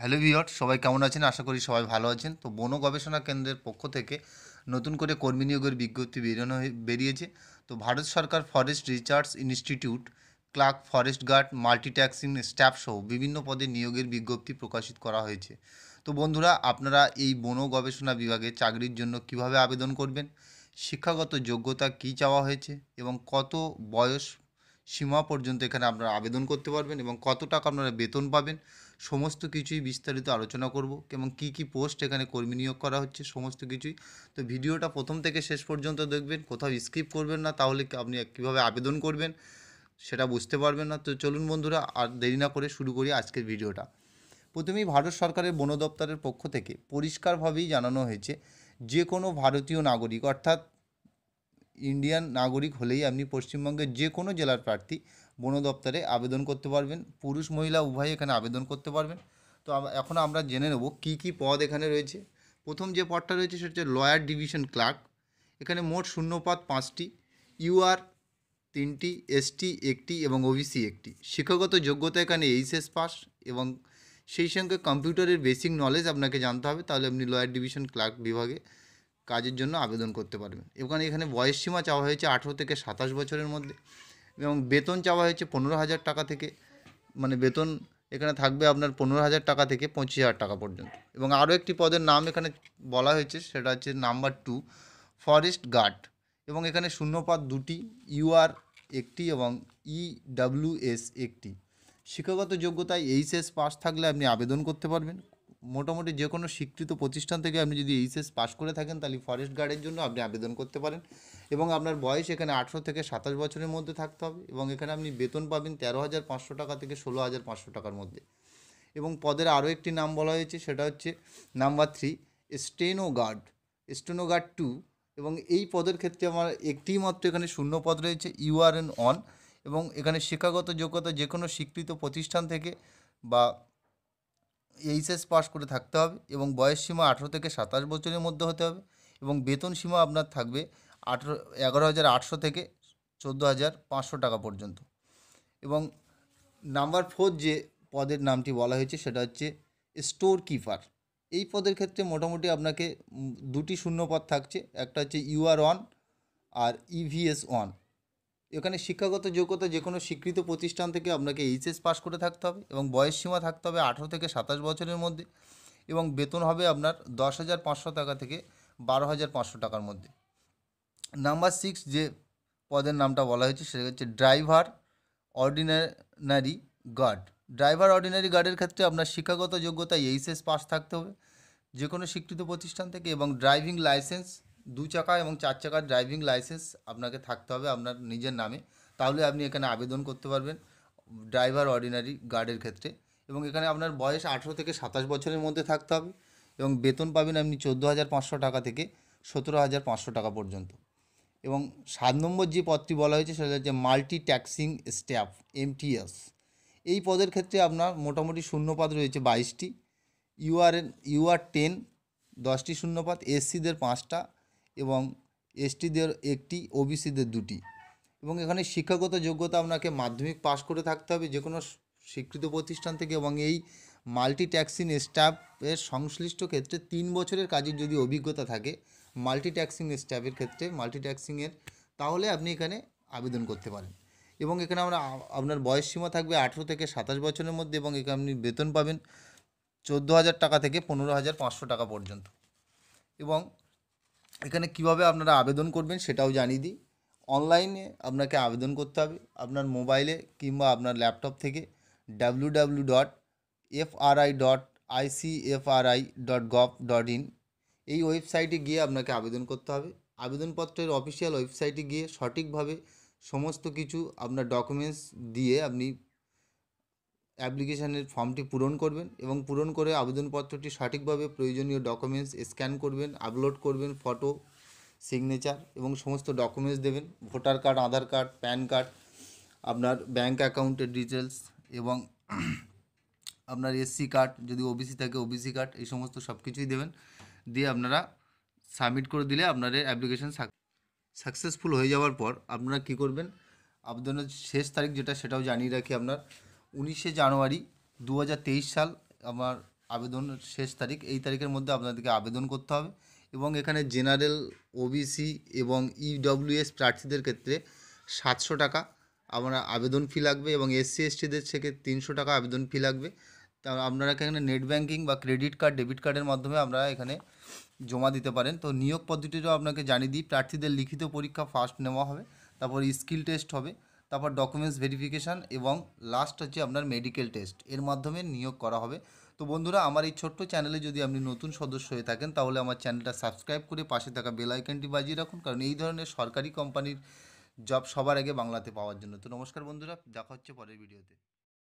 hello viewer সবাই কেমন আছেন আশা করি সবাই ভালো আছেন তো বন গবেষণা কেন্দ্রের পক্ষ থেকে নতুন করে কর্মী নিয়োগের বিজ্ঞপ্তি বেরোনো বেরিয়েছে তো ভারত সরকার forest research institute clerk forest guard multitasking staff সহ বিভিন্ন পদে নিয়োগের বিজ্ঞপ্তি প্রকাশিত করা হয়েছে তো বন্ধুরা আপনারা এই বন গবেষণা বিভাগে চাকরির জন্য কিভাবে আবেদন করবেন শিক্ষাগত যোগ্যতা কি চাওয়া হয়েছে এবং কত বয়স সীমা পর্যন্ত এখানে আপনারা আবেদন করতে পারবেন এবং কত টাকা আপনারা বেতন পাবেন সমস্ত কিছুই বিস্তারিত আলোচনা করব এবং কি কি পোস্ট এখানে কর্মী নিয়োগ করা হচ্ছে সমস্ত কিছুই তো ভিডিওটা প্রথম থেকে শেষ পর্যন্ত দেখবেন কোথাও স্কিপ করবেন না তাহলে আপনি কীভাবে আবেদন করবেন সেটা বুঝতে পারবেন না তো চলুন বন্ধুরা আর দেরি না করে শুরু করি আজকের ভিডিওটা প্রথমেই ভারত সরকারের বন দপ্তরের পক্ষ থেকে পরিষ্কারভাবেই জানানো হয়েছে যে কোনো ভারতীয় নাগরিক অর্থাৎ ইন্ডিয়ান নাগরিক হলেই আপনি পশ্চিমবঙ্গের যে কোনো জেলার প্রার্থী বন দপ্তরে আবেদন করতে পারবেন পুরুষ মহিলা উভয় এখানে আবেদন করতে পারবেন তো এখন আমরা জেনে নেব কি কি পদ এখানে রয়েছে প্রথম যে পদটা রয়েছে সেটা হচ্ছে লয়ার ডিভিশন ক্লার্ক এখানে মোট শূন্য পদ পাঁচটি ইউআর তিনটি এসটি একটি এবং ওবিসি একটি শিক্ষাগত যোগ্যতা এখানে এইচএস পাস এবং সেই সঙ্গে কম্পিউটারের বেসিক নলেজ আপনাকে জানতে হবে তাহলে আপনি লয়ার ডিভিশন ক্লার্ক বিভাগে কাজের জন্য আবেদন করতে পারবেন এবং এখানে বয়স সীমা চাওয়া হয়েছে আঠেরো থেকে সাতাশ বছরের মধ্যে এবং বেতন চাওয়া হয়েছে পনেরো হাজার টাকা থেকে মানে বেতন এখানে থাকবে আপনার পনেরো হাজার টাকা থেকে পঁচিশ হাজার টাকা পর্যন্ত এবং আরও একটি পদের নাম এখানে বলা হয়েছে সেটা হচ্ছে নাম্বার টু ফরেস্ট গার্ড এবং এখানে শূন্যপদ দুটি ইউআর একটি এবং এস একটি শিক্ষাগত যোগ্যতায় এইচএস পাস থাকলে আপনি আবেদন করতে পারবেন মোটামুটি যে কোনো স্বীকৃত প্রতিষ্ঠান থেকে আপনি যদি এইচএস পাস করে থাকেন তাহলে ফরেস্ট গার্ডের জন্য আপনি আবেদন করতে পারেন এবং আপনার বয়স এখানে আঠেরো থেকে সাতাশ বছরের মধ্যে থাকতে হবে এবং এখানে আপনি বেতন পাবেন তেরো হাজার পাঁচশো টাকা থেকে ষোলো হাজার পাঁচশো টাকার মধ্যে এবং পদের আরও একটি নাম বলা হয়েছে সেটা হচ্ছে number three steno grade steno grade two এবং এই পদের ক্ষেত্রে আমার একটি মাত্র এখানে শূন্য পদ রয়েছে ইউআরএন অন এবং এখানে শিক্ষাগত যোগ্যতা যে কোনো স্বীকৃত প্রতিষ্ঠান থেকে বা এইচএস পাস করে থাকতে হবে এবং বয়স সীমা আঠেরো থেকে সাতাশ বছরের মধ্যে হতে হবে এবং বেতন সীমা আপনার থাকবে আঠেরো এগারো হাজার আটশো থেকে চোদ্দো হাজার পাঁচশো টাকা পর্যন্ত এবং নাম্বার ফোর যে পদের নামটি বলা হয়েছে সেটা হচ্ছে স্টোর কিপার এই পদের ক্ষেত্রে মোটামুটি আপনাকে দুটি শূন্য পদ থাকছে একটা হচ্ছে ইউআর ওয়ান আর ইভিএস e ওয়ান এখানে শিক্ষাগত যোগ্যতা যে কোনো স্বীকৃত প্রতিষ্ঠান থেকে আপনাকে এইচএস পাস করে থাকতে হবে এবং বয়স সীমা থাকতে হবে আঠেরো থেকে সাতাশ বছরের মধ্যে এবং বেতন হবে আপনার দশ হাজার পাঁচশো টাকা থেকে বারো হাজার পাঁচশো টাকার মধ্যে নাম্বার সিক্স যে পদের নামটা বলা হয়েছে সেটা হচ্ছে driver ordinary grade driver ordinary গার্ডের ক্ষেত্রে আপনার শিক্ষাগত যোগ্যতা এইচএস পাস থাকতে হবে যে কোনো স্বীকৃত প্রতিষ্ঠান থেকে এবং ড্রাইভিং লাইসেন্স দু চাকা এবং চার চাকার ড্রাইভিং লাইসেন্স আপনাকে থাকতে হবে আপনার নিজের নামে তাহলে আপনি এখানে আবেদন করতে পারবেন ড্রাইভার অর্ডিনারি গার্ডের ক্ষেত্রে এবং এখানে আপনার বয়স আঠেরো থেকে সাতাশ বছরের মধ্যে থাকতে হবে এবং বেতন পাবেন আপনি চোদ্দো হাজার পাঁচশো টাকা থেকে সতেরো হাজার পাঁচশো টাকা পর্যন্ত এবং সাত নম্বর যে পদটি বলা হয়েছে সেটা হচ্ছে মাল্টি ট্যাক্সিং স্টাফ এমটিএস এই পদের ক্ষেত্রে আপনার মোটামুটি শূন্যপদ রয়েছে বাইশটি ইউ ইউআর টেন দশটি শূন্যপাত এসসিদের পাঁচটা এবং এসটিদের একটি ওবিসিদের দুটি এবং এখানে শিক্ষাগত যোগ্যতা আপনাকে মাধ্যমিক পাস করে থাকতে হবে যে কোনো স্বীকৃত প্রতিষ্ঠান থেকে এবং এই মাল্টি ট্যাক্সিং স্টাফের সংশ্লিষ্ট ক্ষেত্রে তিন বছরের কাজের যদি অভিজ্ঞতা থাকে মাল্টি ট্যাক্সিং স্টাফের ক্ষেত্রে মাল্টি ট্যাক্সিংয়ের তাহলে আপনি এখানে আবেদন করতে পারেন এবং এখানে আমরা আপনার বয়স সীমা থাকবে আঠেরো থেকে সাতাশ বছরের মধ্যে এবং এখানে আপনি বেতন পাবেন চোদ্দো হাজার টাকা থেকে পনেরো হাজার পাঁচশো টাকা পর্যন্ত এবং এখানে কিভাবে আপনারা আবেদন করবেন সেটাও জানিয়ে দিই অনলাইনে আপনাকে আবেদন করতে হবে আপনার মোবাইলে কিংবা আপনার ল্যাপটপ থেকে www.fri.icfri.gov.in dot dot dot dot in এই ওয়েবসাইটে গিয়ে আপনাকে আবেদন করতে হবে আবেদনপত্রের অফিসিয়াল ওয়েবসাইটে গিয়ে সঠিকভাবে সমস্ত কিছু আপনার ডকুমেন্টস দিয়ে আপনি অ্যাপ্লিকেশানের ফর্মটি পূরণ করবেন এবং পূরণ করে আবেদনপত্রটি সঠিকভাবে প্রয়োজনীয় ডকুমেন্টস স্ক্যান করবেন আপলোড করবেন ফটো সিগনেচার এবং সমস্ত ডকুমেন্টস দেবেন voter card Aadhaar card PAN card আপনার ব্যাঙ্ক অ্যাকাউন্টের ডিটেলস এবং আপনার এসসি কার্ড যদি ওবিসি থাকে ওবিসি কার্ড এই সমস্ত সব কিছুই দেবেন দিয়ে আপনারা সাবমিট করে দিলে আপনাদের অ্যাপ্লিকেশান সাকসেসফুল হয়ে যাওয়ার পর আপনারা কি করবেন আবেদনের শেষ তারিখ যেটা সেটাও জানিয়ে রাখি আপনার উনিশে জানুয়ারি দু সাল আমার আবেদন শেষ তারিখ এই তারিখের মধ্যে আপনাদেরকে আবেদন করতে হবে এবং এখানে জেনারেল ওবিসি এবং ইডব্লিউএস e প্রার্থীদের ক্ষেত্রে সাতশো টাকা আপনার আবেদন ফি লাগবে এবং এসসি এসটিদের থেকে তিনশো টাকা আবেদন ফি লাগবে তা আপনারা এখানে নেট ব্যাঙ্কিং বা ক্রেডিট কার্ড ডেবিট কার্ডের মাধ্যমে আপনারা এখানে জমা দিতে পারেন তো নিয়োগ পদ্ধতিটাও আপনাকে জানিয়ে দিই প্রার্থীদের লিখিত পরীক্ষা ফার্স্ট নেওয়া হবে তারপর স্কিল টেস্ট হবে তারপর ডকুমেন্টস ভেরিফিকেশান এবং লাস্ট হচ্ছে আপনার মেডিকেল টেস্ট এর মাধ্যমে নিয়োগ করা হবে তো বন্ধুরা আমার এই ছোট্ট চ্যানেলে যদি আপনি নতুন সদস্য হয়ে থাকেন তাহলে আমার চ্যানেলটা সাবস্ক্রাইব করে পাশে থাকা বেলাইকনটি বাজিয়ে রাখুন কারণ এই ধরনের সরকারি কোম্পানির জব সবার আগে বাংলাতে পাওয়ার জন্য তো নমস্কার বন্ধুরা দেখা হচ্ছে পরের ভিডিওতে